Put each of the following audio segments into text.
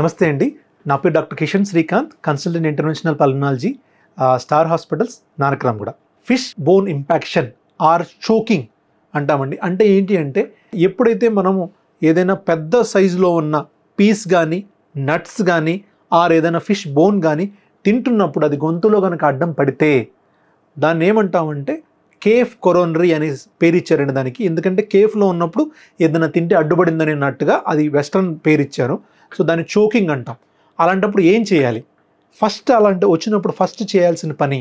నమస్తే అండి నా పేరు doctor Kishan Srikanth consultant international pulmonology Star hospitals Nanakramguda fish bone impaction or choking అంటామండి అంటే ఏంటి అంటే ఎప్పుడైతే మనము ఏదైనా పెద్ద సైజులో ఉన్న పీస్ కానీ నట్స్ కానీ ఆర్ ఏదైనా ఫిష్ బోన్ కానీ తింటున్నప్పుడు అది గొంతులో కనుక అడ్డం పడితే దాన్ని ఏమంటామంటే కేఫ్ కొరోనరీ అనే పేరు ఇచ్చారండి దానికి ఎందుకంటే కేఫ్లో ఉన్నప్పుడు ఏదైనా తింటే అడ్డుపడిందని అన్నట్టుగా అది వెస్ట్రన్ పేరు ఇచ్చారు సో దాన్ని చోకింగ్ అంటాం అలాంటప్పుడు ఏం చేయాలి ఫస్ట్ అలాంటి వచ్చినప్పుడు ఫస్ట్ చేయాల్సిన పని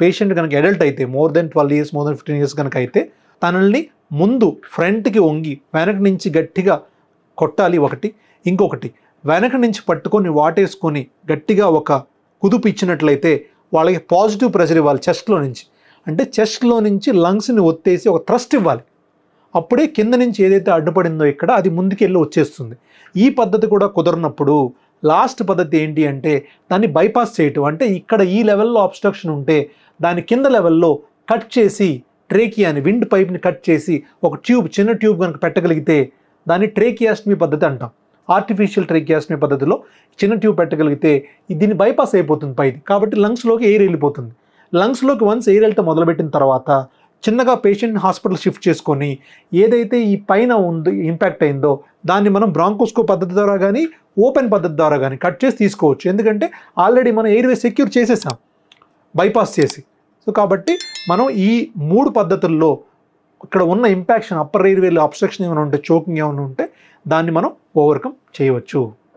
పేషెంట్ కనుక అడల్ట్ అయితే more than twelve years more than fifteen years కనుక అయితే తనల్ని ముందు ఫ్రంట్కి వంగి వెనక నుంచి గట్టిగా కొట్టాలి ఒకటి ఇంకొకటి వెనక నుంచి పట్టుకొని వాటేసుకొని గట్టిగా ఒక కుదుపు ఇచ్చినట్లయితే వాళ్ళకి పాజిటివ్ ప్రెషర్ ఇవ్వాలి చెస్ట్లో నుంచి అంటే చెస్ట్లో నుంచి లంగ్స్ని ఒత్తేసి ఒక థ్రస్ట్ ఇవ్వాలి అప్పుడే కింద నుంచి ఏదైతే అడ్డుపడిందో ఇక్కడ అది ముందుకెళ్ళి వచ్చేస్తుంది ఈ పద్ధతి కూడా కుదరనప్పుడు లాస్ట్ పద్ధతి ఏంటి అంటే దాన్ని బైపాస్ చేయటం అంటే ఇక్కడ ఈ లెవెల్లో ఆబ్స్ట్రక్షన్ ఉంటే దాని కింద లెవెల్లో కట్ చేసి ట్రేకియాని విండ్ పైప్ని కట్ చేసి ఒక ట్యూబ్ చిన్న ట్యూబ్ కనుక పెట్టగలిగితే దాన్ని ట్రేకియాస్టమీ పద్ధతి అంటాం ఆర్టిఫిషియల్ ట్రేకియాస్మీ పద్ధతిలో చిన్న ట్యూబ్ పెట్టగలిగితే దీన్ని బైపాస్ అయిపోతుంది పైది కాబట్టి లంగ్స్లోకి ఎయిర్ వెళ్ళిపోతుంది లంగ్స్లోకి వన్స్ ఎయిర్ వెళ్తే మొదలుపెట్టిన తర్వాత చిన్నగా పేషెంట్ హాస్పిటల్ షిఫ్ట్ చేసుకొని ఏదైతే ఈ పైన ఉందో ఇంపాక్ట్ అయిందో దాన్ని మనం బ్రాంకోస్కో పద్ధతి ద్వారా కానీ ఓపెన్ పద్ధతి ద్వారా కానీ కట్ చేసి తీసుకోవచ్చు ఎందుకంటే ఆల్రెడీ మనం ఎయిర్వే సెక్యూర్ చేసేసాం బైపాస్ చేసి సో కాబట్టి మనం ఈ మూడు పద్ధతుల్లో ఇక్కడ ఉన్న ఇంపాక్షన్ అప్పర్ ఎయిర్వేలో అబ్స్ట్రక్షన్ ఏమైనా ఉంటే చోకింగ్ ఏమైనా ఉంటే దాన్ని మనం ఓవర్కమ్ చేయవచ్చు